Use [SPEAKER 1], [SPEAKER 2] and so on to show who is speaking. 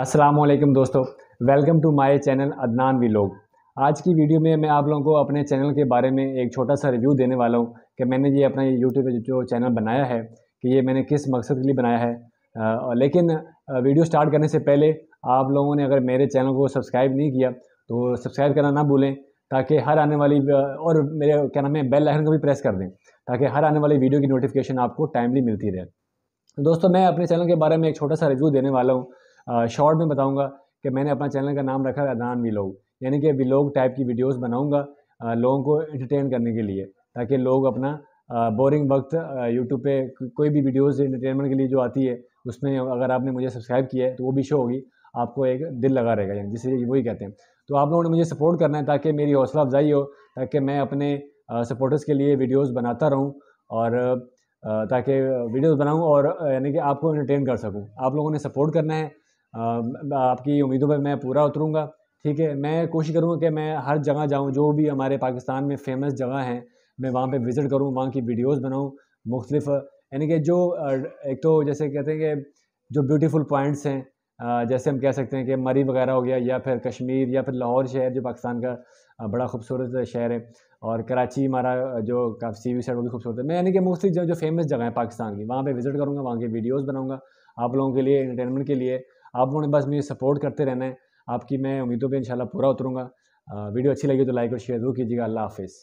[SPEAKER 1] अस्सलाम वालेकुम दोस्तों welcome to my channel Adnan vlogs आज की वीडियो में मैं आप लोगों को अपने चैनल के बारे में एक छोटा सा रिव्यू देने वाला हूँ कि मैंने ये अपना यूट्यूब जो चैनल बनाया है कि ये मैंने किस मकसद के लिए बनाया है आ, लेकिन वीडियो स्टार्ट करने से पहले आप लोगों ने अगर मेरे चैनल को सब्सक्राइब नहीं किया तो सब्सक्राइब करना ना भूलें ताकि हर आने वाली और मेरे क्या नाम है बेल आइकन को भी प्रेस कर दें ताकि हर आने वाली वीडियो की नोटिफिकेशन आपको टाइमली मिलती रहे दोस्तों मैं अपने चैनल के बारे में एक छोटा सा रिव्यू देने वाला हूँ शॉर्ट में बताऊँगा कि मैंने अपना चैनल का नाम रखा है अदान विलोग यानी कि विलोग टाइप की वीडियोस बनाऊँगा लोगों को एंटरटेन करने के लिए ताकि लोग अपना बोरिंग वक्त यूट्यूब पे कोई भी वीडियोस एंटरटेनमेंट के लिए जो आती है उसमें अगर आपने मुझे सब्सक्राइब किया है तो वो भी शो होगी आपको एक दिल लगा रहेगा यानी जिसे वही कहते हैं तो आप लोगों ने मुझे सपोर्ट करना है ताकि मेरी हौसला अफजाई हो ताकि मैं अपने सपोर्टर्स के लिए वीडियोज़ बनाता रहूँ और ताकि वीडियोस बनाऊं और यानी कि आपको एंटरटेन कर सकूं आप लोगों ने सपोर्ट करना है आपकी उम्मीदों पर मैं पूरा उतरूँगा ठीक है मैं कोशिश करूँगा कि मैं हर जगह जाऊँ जो भी हमारे पाकिस्तान में फेमस जगह हैं मैं वहाँ पर विज़िट करूँ वहाँ की वीडियोज़ बनाऊँ मुख्तलिफ यानी कि जो एक तो जैसे कहते हैं कि जो ब्यूटीफुल पॉइंट्स हैं जैसे हम कह सकते हैं कि मरी वगैरह हो गया या फिर कश्मीर या फिर लाहौर शहर जो पाकिस्तान का बड़ा खूबसूरत शहर है और कराची हमारा जो काफ़ी सी वी साइड वो भी खूबसूरत है मैं यानी कि मुख्त जो जो फेमस जगह है पाकिस्तान की वहाँ पर विज़िट करूँगा वहाँ की वीडियोज़ बनाऊँगा आप लोगों के लिए इंटरटेनमेंट के लिए आप लोगों ने बस मुझे सपोर्ट करते रहना है आपकी मैं उम्मीदों पर इंशाल्लाह पूरा उतरूँगा वीडियो अच्छी लगी तो लाइक और शेयर जरूर कीजिएगा अल्लाह हाफिज़